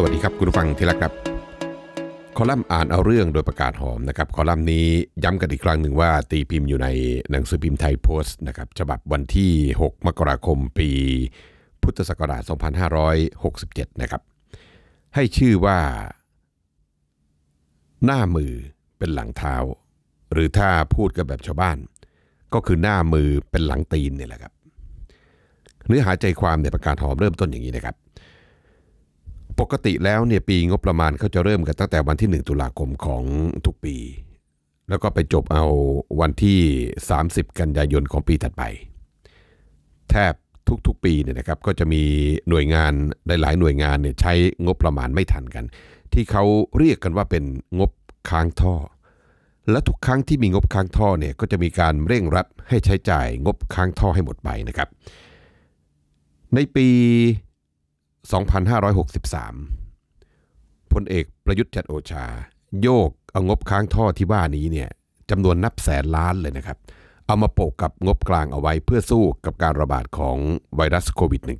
สวัสดีครับ คุณฟังที่รักครับ คอลัมน์อ่านเอาเรื่องโดยประกาศหอมนะครับคอลัมน์นี้ย้ำกันอีกครั้งหนึ่งว่า ตีพิมพ์อยู่ในหนังสือพิมพ์ไทยโพสต์นะครับฉบับวันที่ 6 มกราคมปีพุทธศักราช 2567 นะครับให้ชื่อว่า หน้ามือเป็นหลังเท้า หรือถ้าพูดกันแบบชาวบ้าน ก็คือหน้ามือเป็นหลังตีนเนี่ยแหละครับเนื้อหาใจความในประกาศหอมเริ่มต้นอย่างนี้นะครับปกติแล้วเนี่ยปีงบประมาณเขาจะเริ่มกันตั้งแต่วันที่ 1 ตุลาคมของทุกปี แล้วก็ไปจบเอาวันที่ 30 กันยายนของปีถัดไป แทบทุกๆปีเนี่ยนะครับก็จะมีหน่วยงาน หลายๆหน่วยงานเนี่ยใช้งบประมาณไม่ทันกัน ที่เขาเรียกกันว่าเป็นงบค้างท่อ และทุกครั้งที่มีงบค้างท่อเนี่ยก็จะมีการเร่งรัดให้ใช้จ่ายงบค้างท่อให้หมดไปนะครับ ในปี2563พลเอกประยุทธ์จันโอชา โยกเอางบค้างท่อที่ว่านี้เนี่ยจำนวนนับแสนล้านเลยนะครับ เอามาโปกกับงบกลางเอาไว้เพื่อสู้กับการระบาดของไวรัสโควิด -19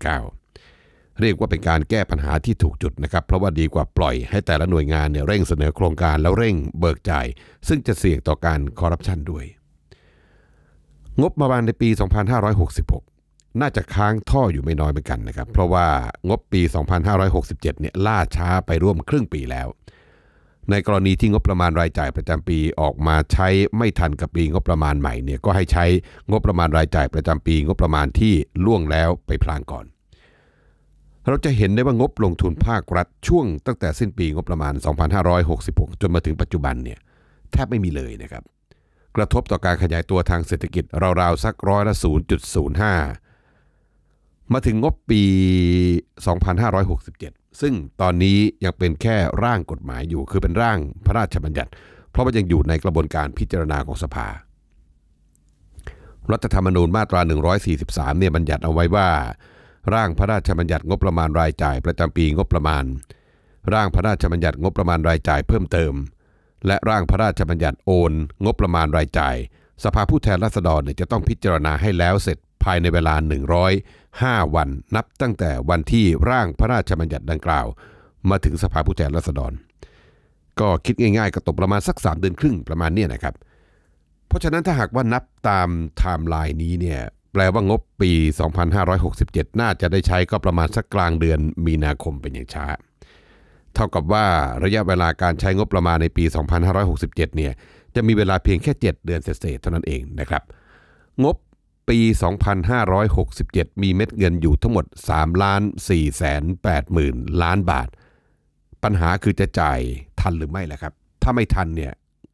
เรียกว่าเป็นการแก้ปัญหาที่ถูกจุดนะครับ เพราะว่าดีกว่าปล่อยให้แต่ละหน่วยงานเนี่ยเร่งเสนอโครงการแล้วเร่งเบิกจ่าย ซึ่งจะเสี่ยงต่อการคอร์รัปชันด้วยงบประมาณในปี 2566น่าจะค้างท่ออยู่ไม่น้อยเหมือนกันนะครับ เพราะว่างบปี 2567เนี่ยล่าช้าไปร่วมครึ่งปีแล้ว ในกรณีที่งบประมาณรายจ่ายประจำปีออกมาใช้ไม่ทันกับปีงบประมาณใหม่เนี่ยก็ให้ใช้งบประมาณรายจ่ายประจำปีงบประมาณที่ล่วงแล้วไปพลางก่อน เราจะเห็นได้ว่างบลงทุนภาครัฐช่วงตั้งแต่สิ้นปีงบประมาณ 2566 จนมาถึงปัจจุบันเนี่ยแทบไม่มีเลยนะครับ กระทบต่อการขยายตัวทางเศรษฐกิจราวๆสักร้อยละ0.05มาถึงงบปี 2567 ซึ่งตอนนี้ยังเป็นแค่ร่างกฎหมายอยู่ คือเป็นร่างพระราชบัญญัติ เพราะมันยังอยู่ในกระบวนการพิจารณาของสภา รัฐธรรมนูญมาตรา 143 เนี่ยบัญญัติเอาไว้ว่า ร่างพระราชบัญญัติงบประมาณรายจ่ายประจำปีงบประมาณ ร่างพระราชบัญญัติงบประมาณรายจ่ายเพิ่มเติม และร่างพระราชบัญญัติโอน งบประมาณรายจ่าย สภาผู้แทนราษฎรจะต้องพิจารณาให้แล้วเสร็จภายในเวลา 105วันนับตั้งแต่วันที่ร่างพระราชบัญญัติดังกล่าว มาถึงสภาผู้แทนราษฎร ก็คิดง่ายๆก็ตกประมาณสัก 3 เดือนครึ่งประมาณนี้นะครับ เพราะฉะนั้นถ้าหากว่านับตามไทม์ไลน์นี้เนี่ยแปลว่างบปี 2567 น่าจะได้ใช้ก็ประมาณสักกลางเดือนมีนาคมเป็นอย่างช้า เท่ากับว่าระยะเวลาการใช้งบประมาณในปี 2567เนี่ยจะมีเวลาเพียงแค่ 7 เดือนเศษเท่านั้นเองนะครับงบปี 2567 มีเม็ดเงินอยู่ทั้งหมด3ล้าน4แสน8หมื่นล้านบาท ปัญหาคือจะจ่ายทันหรือไม่ล่ะครับ ถ้าไม่ทันเนี่ย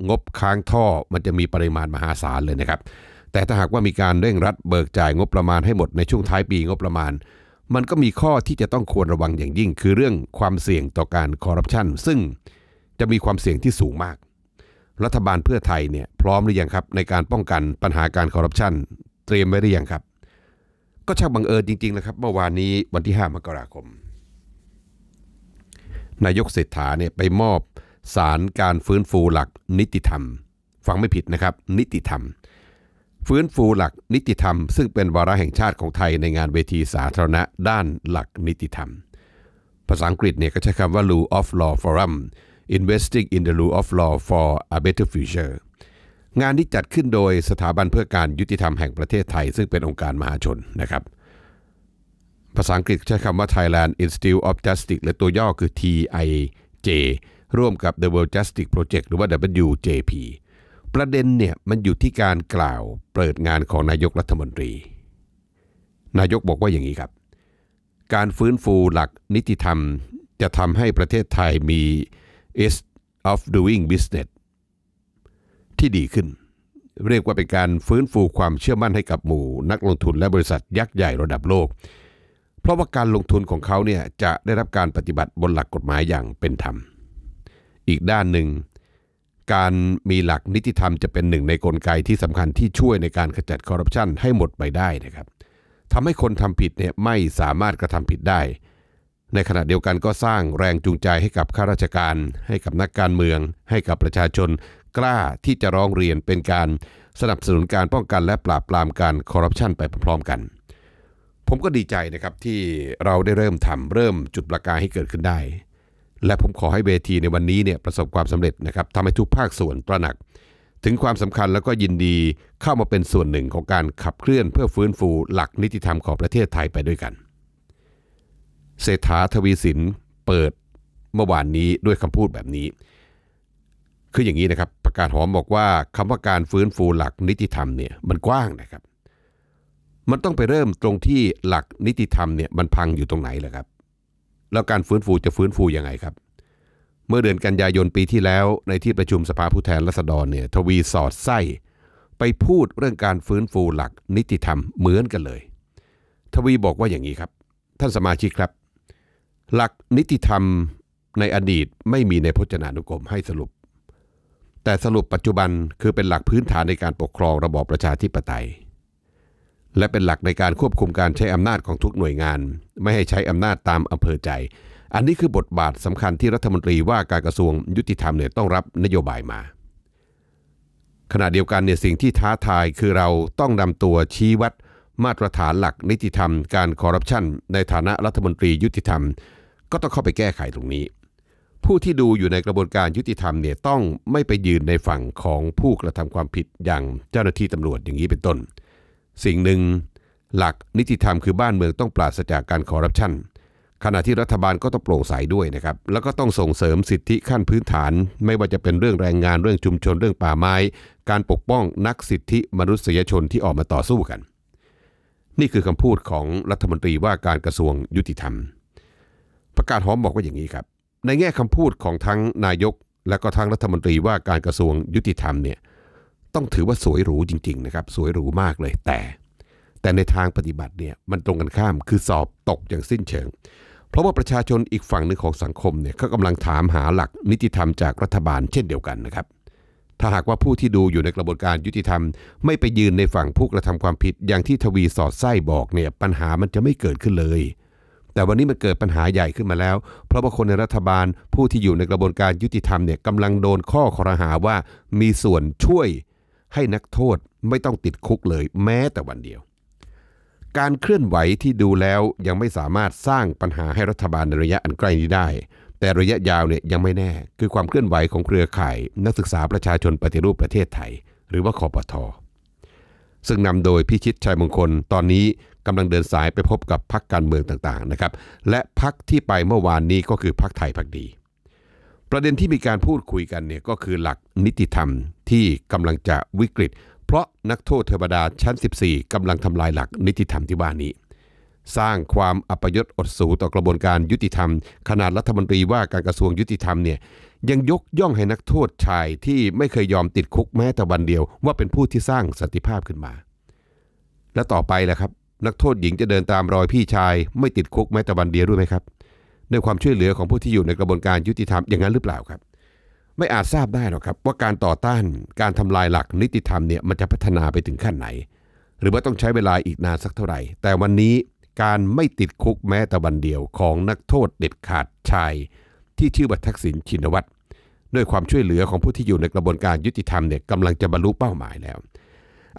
งบค้างท่อมันจะมีปริมาณมหาศาลเลยนะครับ แต่ถ้าหากว่ามีการเร่งรัดเบิกจ่ายงบประมาณให้หมดในช่วงท้ายปีงบประมาณ มันก็มีข้อที่จะต้องควรระวังอย่างยิ่ง คือเรื่องความเสี่ยงต่อการคอร์รัปชันซึ่งจะมีความเสี่ยงที่สูงมาก รัฐบาลเพื่อไทยเนี่ยพร้อมหรือยังครับในการป้องกันปัญหาการคอร์รัปชันเตรียมไว้หรือยังครับ ก็ช่างบังเอิญจริงๆ นะครับเมื่อวานนี้ วันที่ 5มกราคม นายกเศรษฐาเนี่ยไปมอบสารการฟื้นฟูหลักนิติธรรม ฟังไม่ผิดนะครับนิติธรรม ฟื้นฟูหลักนิติธรรมซึ่งเป็นวาระแห่งชาติของไทยในงานเวทีสาธารณะด้านหลักนิติธรรม ภาษาอังกฤษเนี่ยก็ใช้คำว่า Rule of Law Forum Investing in the Rule of Law for a Better Future งานที่จัดขึ้นโดยสถาบันเพื่อการยุติธรรมแห่งประเทศไทย ซึ่งเป็นองค์การมหาชนนะครับ ภาษาอังกฤษใช้คำว่า Thailand Institute of Justice และตัวย่อคือ TIJ ร่วมกับ The World Justice Project หรือว่า WJP ประเด็นเนี่ยมันอยู่ที่การกล่าวเปิดงานของนายกรัฐมนตรี นายกบอกว่าอย่างนี้ครับ การฟื้นฟูหลักนิติธรรมจะทำให้ประเทศไทยมี S of doing business ที่ดีขึ้น เรียกว่าเป็นการฟื้นฟูความเชื่อมั่นให้กับหมู่นักลงทุนและบริษัทยักษ์ใหญ่ระดับโลก เพราะว่าการลงทุนของเขาเนี่ยจะได้รับการปฏิบัติบนหลักกฎหมายอย่างเป็นธรรม อีกด้านหนึ่งการมีหลักนิติธรรมจะเป็นหนึ่งในกลไกที่สำคัญที่ช่วยในการขจัดคอร์รัปชันให้หมดไปได้นะครับทำให้คนทำผิดเนี่ยไม่สามารถกระทำผิดได้ ในขณะเดียวกันก็สร้างแรงจูงใจให้กับข้าราชการ ให้กับนักการเมือง ให้กับประชาชนกล้าที่จะร้องเรียนเป็นการสนับสนุนการป้องกัน และปราบปรามการคอร์รัปชันไปพร้อมๆกัน ผมก็ดีใจนะครับที่เราได้เริ่มทำเริ่มจุดประกายให้เกิดขึ้นได้ และผมขอให้เวทีในวันนี้เนี่ยประสบความสำเร็จนะครับทำให้ทุกภาคส่วนตระหนัก ถึงความสำคัญแล้วก็ยินดีเข้ามาเป็นส่วนหนึ่งของการขับเคลื่อนเพื่อฟื้นฟูหลักนิติธรรมของประเทศไทยไปด้วยกัน เศรษฐาทวีสินเปิดเมื่อวานนี้ด้วยคำพูดแบบนี้คืออย่างนี้นะครับ ประกาศหอมบอกว่าคำว่าการฟื้นฟูหลักนิติธรรมเนี่ยมันกว้างนะครับ มันต้องไปเริ่มตรงที่หลักนิติธรรมเนี่ยมันพังอยู่ตรงไหนล่ะครับ แล้วการฟื้นฟูจะฟื้นฟูยังไงครับ เมื่อเดือนกันยายนปีที่แล้วในที่ประชุมสภาผู้แทนราษฎรเนี่ยทวีสอดไส้ไปพูดเรื่องการฟื้นฟูหลักนิติธรรมเหมือนกันเลย ทวีบอกว่าอย่างนี้ครับท่านสมาชิกครับ หลักนิติธรรมในอดีตไม่มีในพจนานุกรมให้สรุปแต่สรุปปัจจุบันคือเป็นหลักพื้นฐานในการปกครองระบอบประชาธิปไตย และเป็นหลักในการควบคุมการใช้อำนาจของทุกหน่วยงาน ไม่ให้ใช้อำนาจตามอำเภอใจ อันนี้คือบทบาทสำคัญที่รัฐมนตรีว่าการกระทรวงยุติธรรมเนี่ยต้องรับนโยบายมาขณะเดียวกันเนี่ยสิ่งที่ท้าทายคือเราต้องนำตัวชี้วัด มาตรฐานหลักนิติธรรมการคอร์รัปชันในฐานะรัฐมนตรียุติธรรม ก็ต้องเข้าไปแก้ไขตรงนี้ผู้ที่ดูอยู่ในกระบวนการยุติธรรมเนี่ยต้องไม่ไปยืนในฝั่งของผู้กระทำความผิดอย่างเจ้าหน้าที่ตำรวจอย่างนี้เป็นต้น สิ่งหนึ่งหลักนิติธรรมคือบ้านเมืองต้องปราศจากการคอร์รัปชันขณะที่รัฐบาลก็ต้องโปร่งใสด้วยนะครับ แล้วก็ต้องส่งเสริมสิทธิขั้นพื้นฐาน ไม่ว่าจะเป็นเรื่องแรงงานเรื่องชุมชนเรื่องป่าไม้ การปกป้อง นักสิทธิมนุษยชนที่ออกมาต่อสู้กัน นี่คือคำพูดของรัฐมนตรีว่าการกระทรวงยุติธรรม ประกาศหอมบอกว่าอย่างนี้ครับในแง่คำพูดของทั้งนายก และก็ทั้งรัฐมนตรีว่าการกระทรวงยุติธรรมเนี่ยต้องถือว่าสวยหรูจริง ๆนะครับ สวยหรูมากเลย แต่ แต่ในทางปฏิบัติเนี่ยมันตรงกันข้ามคือสอบตกอย่างสิ้นเชิง เพราะว่าประชาชนอีกฝั่งหนึ่งของสังคมเนี่ยเขากำลังถามหาหลักนิติธรรมจากรัฐบาลเช่นเดียวกันนะครับถ้าหากว่าผู้ที่ดูอยู่ในกระบวนการยุติธรรม ไม่ไปยืนในฝั่งผู้กระทำความผิด อย่างที่ทวีสอดไส้บอกเนี่ยปัญหามันจะไม่เกิดขึ้นเลยแต่วันนี้มันเกิดปัญหาใหญ่ขึ้นมาแล้ว เพราะว่าคนในรัฐบาล ผู้ที่อยู่ในกระบวนการยุติธรรมเนี่ยกำลังโดนข้อคอรหาว่ามีส่วนช่วยให้นักโทษไม่ต้องติดคุกเลยแม้แต่วันเดียว การเคลื่อนไหวที่ดูแล้วยังไม่สามารถสร้างปัญหาให้รัฐบาลในระยะอันใกล้นี้ได้ แต่ระยะยาวเนี่ยยังไม่แน่ คือความเคลื่อนไหวของเครือข่าย นักศึกษาประชาชนปฏิรูปประเทศไทย หรือว่าคอปทอซึ่งนำโดยพิชิตชัยมงคลตอนนี้กำลังเดินสายไปพบกับพักการเมืองต่างๆ นะครับ และพักที่ไปเมื่อวานนี้ก็คือพักไทยพักดี ประเด็นที่มีการพูดคุยกันเนี่ยก็คือหลักนิติธรรมที่กำลังจะวิกฤต เพราะนักโทษเทวดาชั้น 14 กำลังทำลายหลักนิติธรรมที่ว่านี้ สร้างความอัปยศอดสูต่อกระบวนการยุติธรรม ขนาดรัฐมนตรีว่าการกระทรวงยุติธรรมเนี่ยยังยกย่องให้นักโทษชายที่ไม่เคยยอมติดคุกแม้แต่วันเดียวว่าเป็นผู้ที่สร้างสันติภาพขึ้นมา และต่อไปแหละครับนักโทษหญิงจะเดินตามรอยพี่ชายไม่ติดคุกแม้แต่วันเดียวด้วยไหมครับ ด้วยความช่วยเหลือของผู้ที่อยู่ในกระบวนการยุติธรรมอย่างนั้นหรือเปล่าครับ ไม่อาจทราบได้หรอกครับ ว่าการต่อต้านการทำลายหลักนิติธรรมเนี่ยมันจะพัฒนาไปถึงขั้นไหน หรือว่าต้องใช้เวลาอีกนานสักเท่าไหร่ แต่วันนี้การไม่ติดคุกแม้แต่วันเดียวของนักโทษเด็ดขาดชาย ที่ชื่อบัตทักษิณชินวัตรด้วยความช่วยเหลือของผู้ที่อยู่ในกระบวนการยุติธรรมเนี่ยกำลังจะบรรลุเป้าหมายแล้ว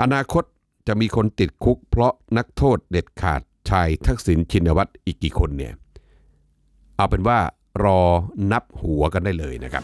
อนาคตจะมีคนติดคุกเพราะนักโทษเด็ดขาดชายทักษิณชินวัตรอีกกี่คนเนี่ยเอาเป็นว่ารอนับหัวกันได้เลยนะครับ